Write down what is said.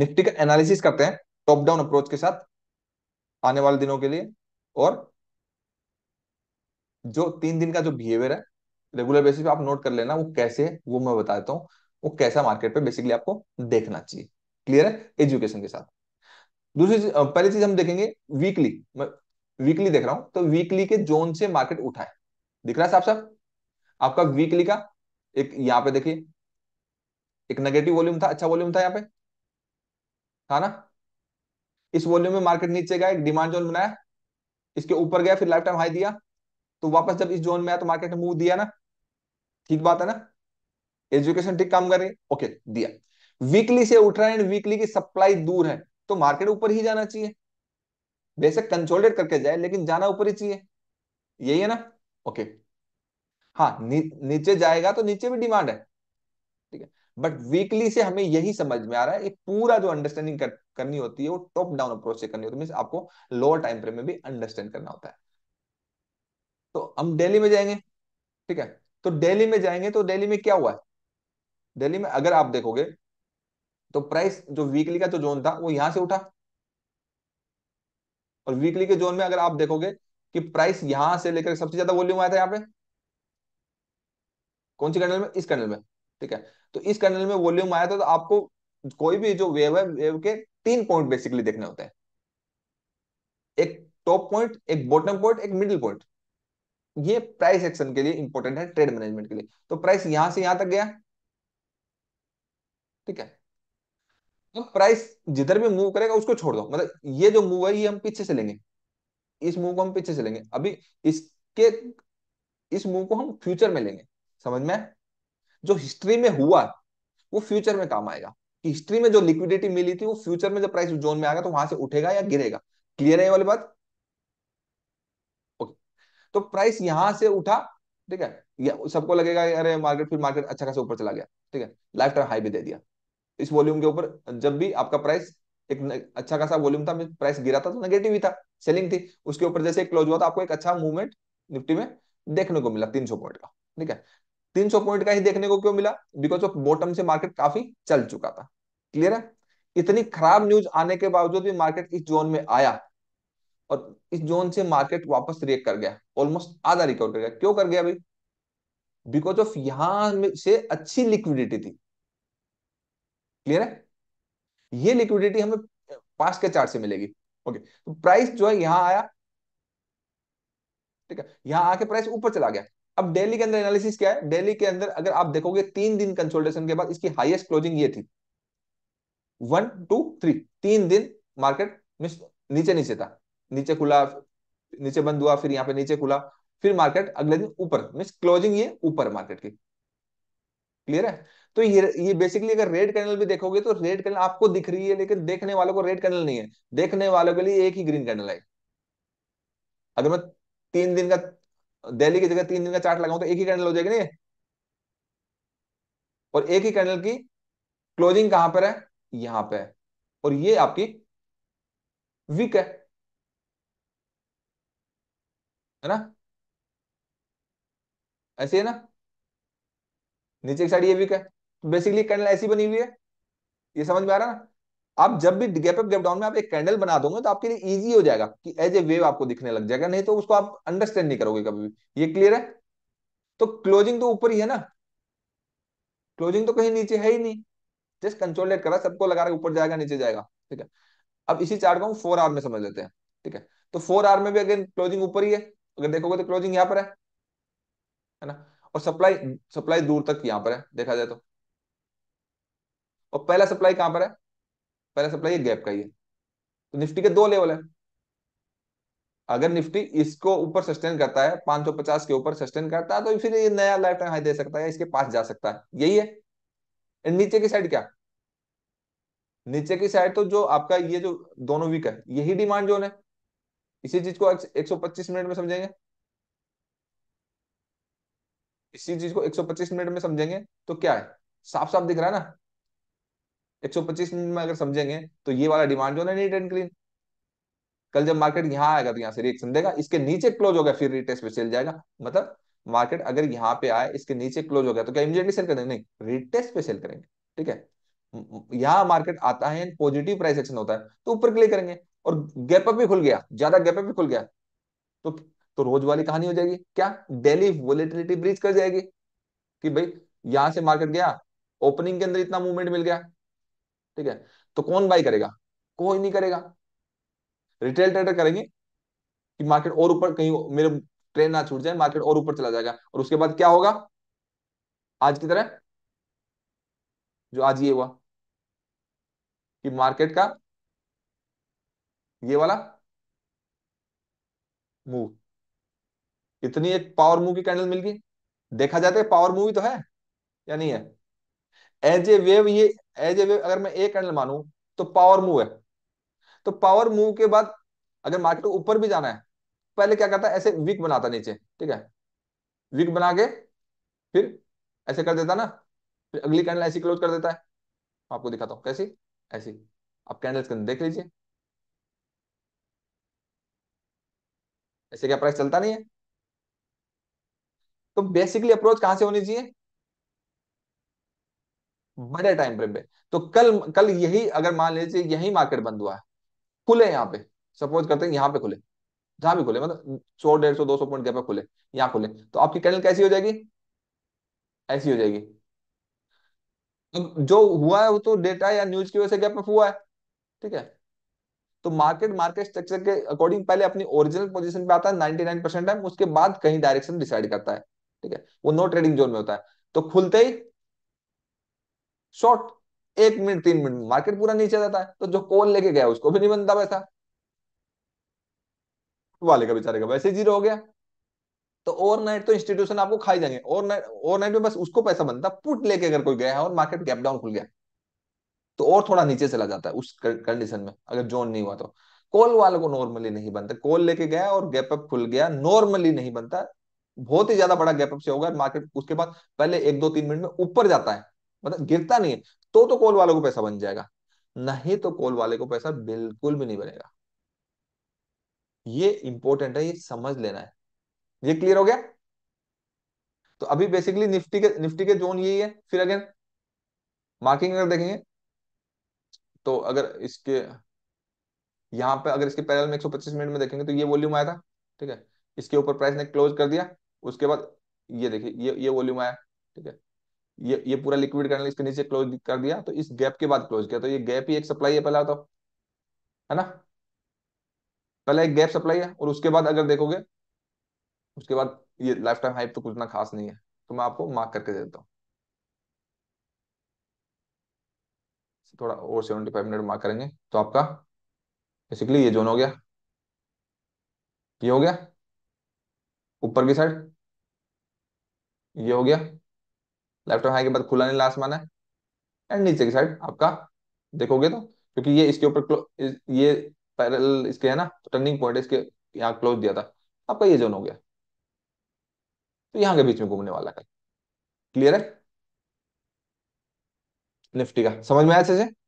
Nifty का analysis करते हैं टॉप डाउन अप्रोच के साथ आने वाले दिनों के लिए और जो तीन दिन का जो बिहेवियर है रेगुलर बेसिस पे आप नोट कर लेना वो कैसे है वो मैं बता देता हूँ वो कैसा मार्केट पे बेसिकली आपको देखना चाहिए क्लियर है एजुकेशन के साथ दूसरी चीज पहली चीज हम देखेंगे वीकली मैं वीकली देख रहा हूं तो वीकली के जोन से मार्केट उठाए दिख रहा है साहब साहब आपका वीकली का एक यहाँ पे देखिए एक नेगेटिव वॉल्यूम था अच्छा वॉल्यूम था यहाँ पे था हाँ ना इस वॉल्यूम में मार्केट नीचे गया एक डिमांड जोन बनाया इसके ऊपर गया फिर लाइफ टाइम हाई दिया तो वापस जब इस जोन में आया तो मार्केट ने मूव दिया ना ठीक बात है ना एजुकेशन ठीक काम कर रही ओके दिया वीकली से उठ रहा है वीकली की सप्लाई दूर है तो मार्केट ऊपर ही जाना चाहिए वैसे कंसोलिडेट करके जाए लेकिन जाना ऊपर ही चाहिए यही है ना ओके हाँ नी, नीचे जाएगा तो नीचे भी डिमांड है ठीक है बट वीकली से हमें यही समझ में आ रहा है पूरा जो अंडरस्टैंडिंग कर, करनी होती है वो टॉप डाउन अप्रोच से करनी होती है मीन आपको लोअर टाइम फ्रेम में भी अंडरस्टैंड करना होता है तो हम डेली में जाएंगे ठीक है तो डेली में जाएंगे तो डेली में क्या हुआ है डेली में अगर आप देखोगे तो प्राइस जो वीकली का जो जोन था वो यहां से उठा और वीकली के जोन में अगर आप देखोगे कि प्राइस यहां से लेकर सबसे ज्यादा वॉल्यूम आया था यहां पे कौन सी कैंडल में इस कैंडल में ठीक है तो इस कैंडल में वॉल्यूम आया था तो आपको कोई भी जो वेव है वेव के तीन पॉइंट बेसिकली देखने होते हैं एक टॉप पॉइंट एक बॉटम पॉइंट एक मिडिल पॉइंट ये प्राइस एक्शन के लिए इंपॉर्टेंट है ट्रेड मैनेजमेंट के लिए तो प्राइस यहां से यहां तक गया ठीक है तो प्राइस जिधर भी मूव करेगा उसको छोड़ दो मतलब ये जो मूव है ये हम पीछे से लेंगे इस मूव को हम पीछे से लेंगे अभी इसके इस मूव को हम फ्यूचर में लेंगे समझ में जो हिस्ट्री में हुआ वो फ्यूचर में काम आएगा कि हिस्ट्री में जो लिक्विडिटी मिली थी वो फ्यूचर में जब प्राइस जोन में आएगा तो वहां से उठेगा या गिरेगा क्लियर है ये वाली बात ओके तो प्राइस यहां से उठा ठीक है सबको लगेगा अरे मार्केट फिर मार्केट अच्छा खासा ऊपर चला गया ठीक है लाइफ टाइम हाई भी दे दिया इस वॉल्यूम के ऊपर जब भी आपका प्राइस एक अच्छा खासा वॉल्यूम था प्राइस गिरा था तो नेगेटिव ही था सेलिंग थी उसके ऊपर जैसे क्लोज हुआ था आपको एक अच्छा मूवमेंट निफ्टी में देखने को मिला तीन सौ पॉइंट का ठीक है तीन सौ पॉइंट का ही देखने को क्यों मिला बिकॉज ऑफ बॉटम से मार्केट काफी चल चुका था क्लियर है इतनी खराब न्यूज आने के बावजूद भी मार्केट इस जोन में आया और इस जोन से मार्केट वापस रिएक्ट कर गया ऑलमोस्ट आधा रिकवर कर गया क्यों कर गया भाई बिकॉज ऑफ यहां से अच्छी लिक्विडिटी थी क्लियर है ये लिक्विडिटी हमें पास के चार्ट से मिलेगी ओके तो प्राइस जो है यहां आया ठीक है यहां आके प्राइस ऊपर चला गया अब डेली के अंदर एनालिसिस क्या है डेली के अंदर अगर आप देखोगे तीन दिन कंसोल्टेशन के बाद इसकी हाईएस्ट क्लोजिंग ये थी वन टू थ्री तीन दिन मार्केट मिस नीचे नीचे था नीचे खुला नीचे बंद हुआ फिर यहाँ पे नीचे खुला फिर मार्केट अगले दिन ऊपर मिस क्लोजिंग ये ऊपर मार्केट की क्लियर है तो ये ये बेसिकली अगर रेड कैनल भी देखोगे तो रेड कैनल आपको दिख रही है लेकिन देखने वालों को रेड कैनल नहीं है देखने वालों के लिए एक ही ग्रीन कैनल है अगर मैं तीन दिन का दिल्ली की जगह तीन दिन का चार्ट लगाऊं तो एक ही कैंडल हो जाएगी ना और एक ही कैंडल की क्लोजिंग कहां पर है यहां पर और ये आपकी वीक है है ना ऐसे है ना नीचे की साइड ये वीक है तो बेसिकली कैंडल ऐसी बनी हुई है ये समझ में आ रहा है ना आप जब भी गैप अप गैप डाउन में आप एक कैंडल बना दोगे तो आपके लिए इजी हो जाएगा कि एज ए वेव आपको दिखने लग जाएगा नहीं तो उसको आप अंडरस्टैंड नहीं करोगे कभी भी ये क्लियर है तो क्लोजिंग तो ऊपर ही है ना क्लोजिंग तो कहीं नीचे है ही नहीं जस्ट कंसोलिडेट करा सबको लगा रहा ऊपर जाएगा नीचे जाएगा ठीक है अब इसी चार्ट को हम फोर आर में समझ लेते हैं ठीक है तो फोर आर में भी अगेन क्लोजिंग ऊपर ही है अगर देखोगे तो क्लोजिंग यहाँ पर है है ना और सप्लाई सप्लाई दूर तक यहाँ पर है देखा जाए तो और पहला सप्लाई कहां पर है पहला सप्लाई एक गैप का ही है तो निफ्टी के दो लेवल है अगर निफ्टी इसको ऊपर सस्टेन करता है 550 के ऊपर सस्टेन करता है तो फिर ये नया लाइफ टाइम हाई दे सकता है इसके पास जा सकता है यही है एंड नीचे की साइड क्या नीचे की साइड तो जो आपका ये जो दोनों वीक है यही डिमांड जोन है इसी चीज को एक सौ पच्चीस मिनट में समझेंगे इसी चीज को 125 मिनट में समझेंगे तो क्या है साफ साफ दिख रहा है ना 125 मिनट में अगर समझेंगे तो ये वाला डिमांड जो है नीट एंड क्लीन कल जब मार्केट यहाँ आएगा तो यहाँ से रिएक्शन देगा इसके नीचे क्लोज होगा फिर रिटेस्ट पे चल जाएगा मतलब मार्केट अगर यहाँ पे आए इसके नीचे क्लोज हो गया तो क्या इमीडिएटली सेल करेंगे नहीं रिटेस्ट पे सेल करेंगे ठीक है यहाँ मार्केट आता है पॉजिटिव प्राइस एक्शन होता है तो ऊपर क्लिक करेंगे और गैप अप भी खुल गया ज्यादा गैप अप भी खुल गया तो तो रोज वाली कहानी हो जाएगी क्या डेली वोलेटिलिटी ब्रीच कर जाएगी कि भाई यहां से मार्केट गया ओपनिंग के अंदर इतना मूवमेंट मिल गया ठीक है तो कौन बाई करेगा कोई नहीं करेगा रिटेल ट्रेडर करेंगे कि मार्केट और ऊपर कहीं मेरे ट्रेन ना छूट जाए मार्केट और ऊपर चला जाएगा और उसके बाद क्या होगा आज की तरह जो आज ये हुआ कि मार्केट का ये वाला मूव इतनी एक पावर मूव की कैंडल मिल गई देखा जाता है पावर मूवी तो है या नहीं है एज ए वेव ये एज ए वेव अगर मैं एक एंडल मानू तो पावर मूव है तो पावर मूव के बाद अगर मार्केट को ऊपर भी जाना है पहले क्या करता है ऐसे वीक बनाता नीचे ठीक है वीक बना के फिर ऐसे कर देता ना फिर अगली कैंडल ऐसी क्लोज कर देता है आपको दिखाता हूं कैसी ऐसी आप कैंडल्स के अंदर देख लीजिए ऐसे क्या प्राइस चलता नहीं है तो बेसिकली अप्रोच कहां से होनी चाहिए बड़े टाइम फ्रेम पे तो कल कल यही अगर मान लीजिए यही मार्केट बंद हुआ है खुले यहाँ पे सपोज करते हैं यहाँ पे खुले जहां भी खुले मतलब सौ डेढ़ सौ दो सौ पॉइंट गैप खुले यहाँ खुले तो आपकी कैंडल कैसी हो जाएगी ऐसी हो जाएगी तो जो हुआ है वो तो डेटा या न्यूज की वजह से गैप हुआ है ठीक है तो मार्केट मार्केट स्ट्रक्चर के अकॉर्डिंग पहले अपनी ओरिजिनल पोजीशन पे आता है 99 परसेंट टाइम उसके बाद कहीं डायरेक्शन डिसाइड करता है ठीक है वो नो ट्रेडिंग जोन में होता है तो खुलते ही शॉर्ट एक मिनट तीन मिनट मार्केट पूरा नीचे जाता है तो जो कॉल लेके गया उसको भी नहीं बनता पैसा वाले का बेचारे का वैसे जीरो हो गया तो ओवरनाइट तो इंस्टीट्यूशन आपको खाई जाएंगे ओवरनाइट में बस उसको पैसा बनता पुट लेके अगर कोई गया है और मार्केट गैप डाउन खुल गया तो और थोड़ा नीचे चला जाता है उस कंडीशन में अगर जोन नहीं हुआ तो कॉल वाले को नॉर्मली नहीं बनता कॉल लेके गया और गैप अप खुल गया नॉर्मली नहीं बनता बहुत ही ज्यादा बड़ा गैप अप से होगा मार्केट उसके बाद पहले एक दो तीन मिनट में ऊपर जाता है मतलब गिरता नहीं है तो तो कोल वालों को पैसा बन जाएगा नहीं तो कोल वाले को पैसा बिल्कुल भी नहीं बनेगा ये इंपॉर्टेंट है ये समझ लेना है ये क्लियर हो गया तो अभी बेसिकली निफ्टी के निफ्टी के जोन यही है फिर अगेन मार्किंग अगर देखेंगे तो अगर इसके यहां पे अगर इसके पैरल में 125 मिनट में देखेंगे तो ये वॉल्यूम आया था ठीक है इसके ऊपर प्राइस ने क्लोज कर दिया उसके बाद ये देखिए ये ये वॉल्यूम आया ठीक है ये ये पूरा लिक्विड करने इसके नीचे क्लोज कर दिया तो इस गैप के बाद क्लोज किया तो ये गैप ही एक सप्लाई है पहला तो है ना पहला एक गैप सप्लाई है और उसके बाद अगर देखोगे उसके बाद ये लाइफ टाइम हाइप तो कुछ ना खास नहीं है तो मैं आपको मार्क करके देता हूँ थोड़ा और सेवेंटी फाइव मिनट मार्क करेंगे तो आपका बेसिकली ये जोन हो गया ये हो गया ऊपर की साइड ये हो गया लेफ्ट हाई के बाद खुला नीला आसमान है एंड नीचे की साइड आपका देखोगे तो क्योंकि ये इसके ऊपर ये पैरल इसके है ना टर्निंग पॉइंट इसके यहाँ क्लोज दिया था आपका ये जोन हो गया तो यहाँ के बीच में घूमने वाला कल क्लियर है निफ्टी का समझ में आया अच्छे से